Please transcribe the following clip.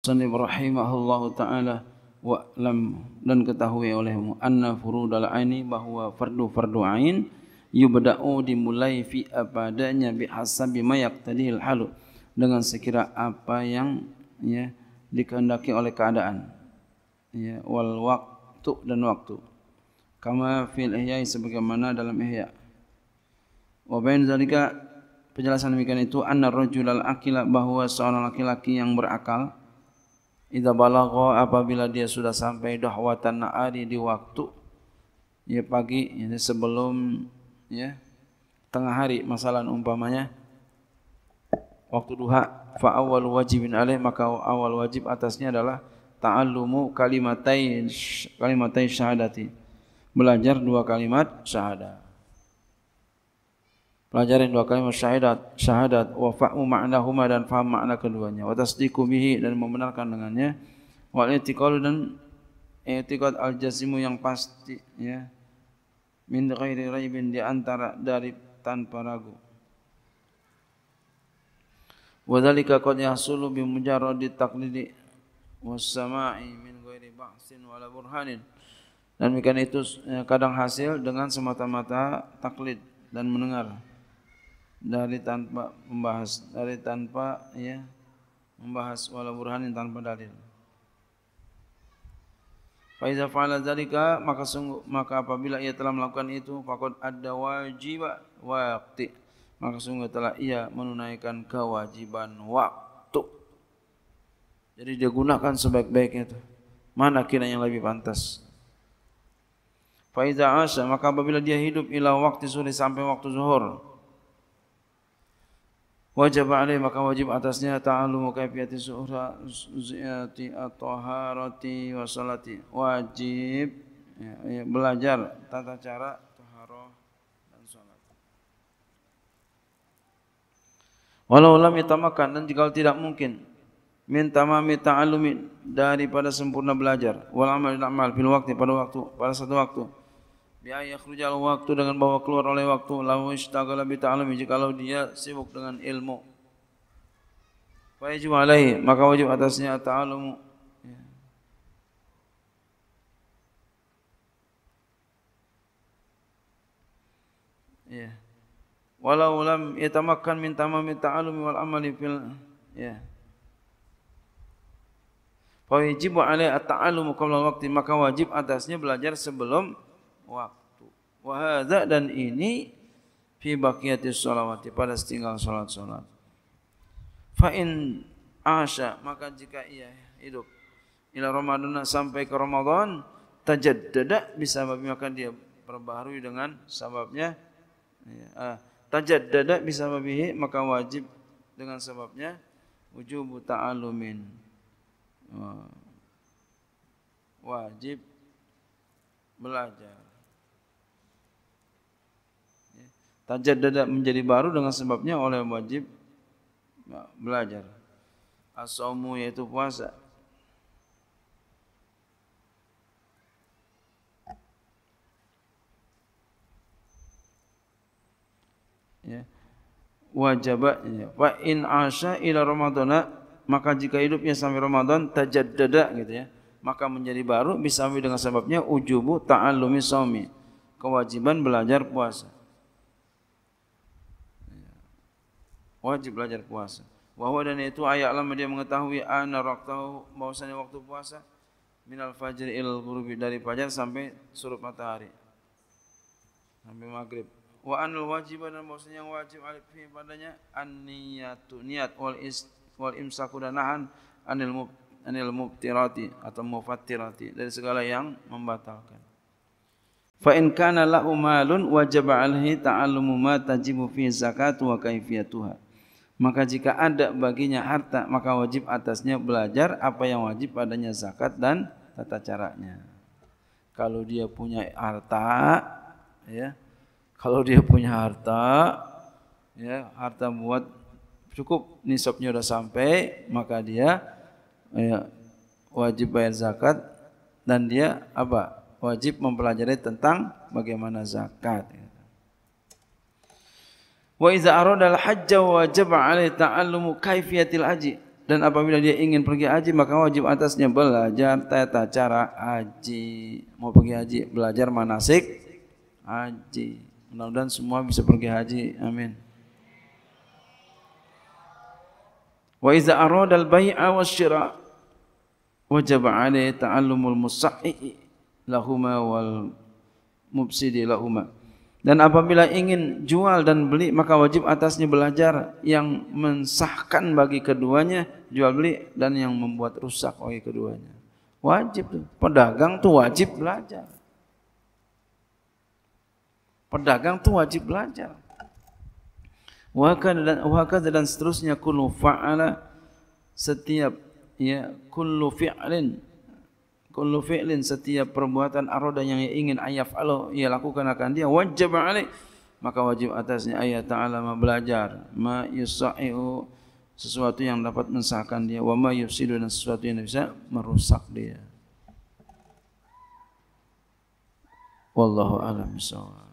Sanib Allah ta'ala wa lam dan ketahui olehmu anna furudal aini bahwa fardu-fardu ain yubda'u dimulai fi abadanya bi hasabi mayak tadihil halu dengan sekira apa yang ya dikehendaki oleh keadaan ya wal waktu dan waktu kama fil ihya sebagaimana dalam ihya wa bain zalika penjelasan demikian itu anna rajulal akila bahwa seorang laki-laki yang berakal Idza balagha apabila dia sudah sampai dahwatan na'ari di waktu ya pagi ini sebelum ya tengah hari masalah umpamanya waktu duha fa awal wajibin alaih maka awal wajib atasnya adalah ta'allumu kalimatain kalimatain syahadati belajar dua kalimat syahadat pelajarin dua kalimat syahadat syahadat wa fa'mu ma'nahuma dan faham makna keduanya wa tasdiqu bihi dan membenarkan dengannya wa i'tiqad dan i'tiqad al-jazimu yang pasti ya min ghairi raibin di antara dari tanpa ragu wa dzalika qad yahsulu bi mujarradi taqlidi was-sama'i min ghairi ba'sin wala burhanin dan demikian itu ya, kadang hasil dengan semata-mata taklid dan mendengar dari tanpa membahas dari tanpa ya membahas walau burhan yang tanpa dalil. Faizah fa'ala zalika maka sungguh maka apabila ia telah melakukan itu faqad ada wajib waktu, maka sungguh telah ia menunaikan kewajiban waktu. Jadi dia gunakan sebaik-baiknya itu. Mana kira yang lebih pantas? Faizah asa maka apabila dia hidup ila waktu sore sampai waktu zuhur wajib alaih maka wajib atasnya ta'alumu kaifiyati suhra ziyati at-taharati wa salati wajib ya, ya, belajar tata cara taharah dan salat walau lam yatamakan dan jika tidak mungkin minta mami ta'alumin daripada sempurna belajar wal amal amal fil waqti pada waktu pada satu waktu biaya ya, keluar al waktu dengan bawa keluar oleh waktu lalu istagala lebih ta'lami jika kalau dia sibuk dengan ilmu wajib alaihi maka wajib atasnya ta'lamu ya. ya walau lam yatamakkan min tamam ta'alumi wal amali fil ya Wajib alaih at-ta'alumu qabla al maka wajib atasnya belajar sebelum waktu. Wahada dan ini fi baqiyatis salawati pada setinggal salat-salat. Fain asha maka jika ia hidup ila Ramadan sampai ke Ramadan tajaddada bisa babi maka dia perbaharui dengan sebabnya ya, tajaddada bisa babi maka wajib dengan sebabnya wujubu ta'alumin oh, wajib belajar Tajadad menjadi baru dengan sebabnya oleh wajib belajar asomu yaitu puasa ya wajib ya fa in asha ila ramadana maka jika hidupnya sampai ramadan tajaddada gitu ya maka menjadi baru bisa dengan sebabnya ujubu ta'allumi saumi kewajiban belajar puasa wajib belajar puasa. Wahwa dan itu ayat Allah dia mengetahui anak ana raktahu bahwasanya waktu puasa min al fajr il ghurubi dari fajar sampai surut matahari sampai maghrib. Wa anul wajib dan bahwasanya yang wajib alif padanya an niyatu niat wal is wal imsaku dan nahan anil mub anil mubtirati atau mufattirati dari segala yang membatalkan. Fa in kana lahu malun wajaba alhi ta'allumu ma tajibu fi zakat wa kaifiyatuha. Maka jika ada baginya harta, maka wajib atasnya belajar apa yang wajib padanya zakat dan tata caranya. Kalau dia punya harta, ya, kalau dia punya harta, ya, harta buat cukup nisabnya sudah sampai, maka dia ya, wajib bayar zakat dan dia apa? Wajib mempelajari tentang bagaimana zakat. Ya. Wa iza arada al-hajj wajib alaihi ta'allumu kaifiyatil haji. Dan apabila dia ingin pergi haji maka wajib atasnya belajar tata cara haji. Mau pergi haji belajar manasik haji. Mudah-mudahan semua bisa pergi haji. Amin. Wa iza arada al-bai'a wasyira wajib alaihi ta'allumul musahhi lahuma wal mubsidi lahuma. Dan apabila ingin jual dan beli maka wajib atasnya belajar yang mensahkan bagi keduanya jual beli dan yang membuat rusak bagi keduanya. Wajib tuh. Pedagang tuh wajib belajar. Pedagang tuh wajib belajar. Wakad dan wakad dan seterusnya kulu faala setiap ya kulu fi'lin kullu fi'lin setiap perbuatan aroda yang ia ingin ayaf alo ia lakukan akan dia wajib alaih maka wajib atasnya ayat ta'ala belajar ma yusa'i'u sesuatu yang dapat mensahkan dia wa ma yusidu dan sesuatu yang bisa merusak dia wallahu alam bisawab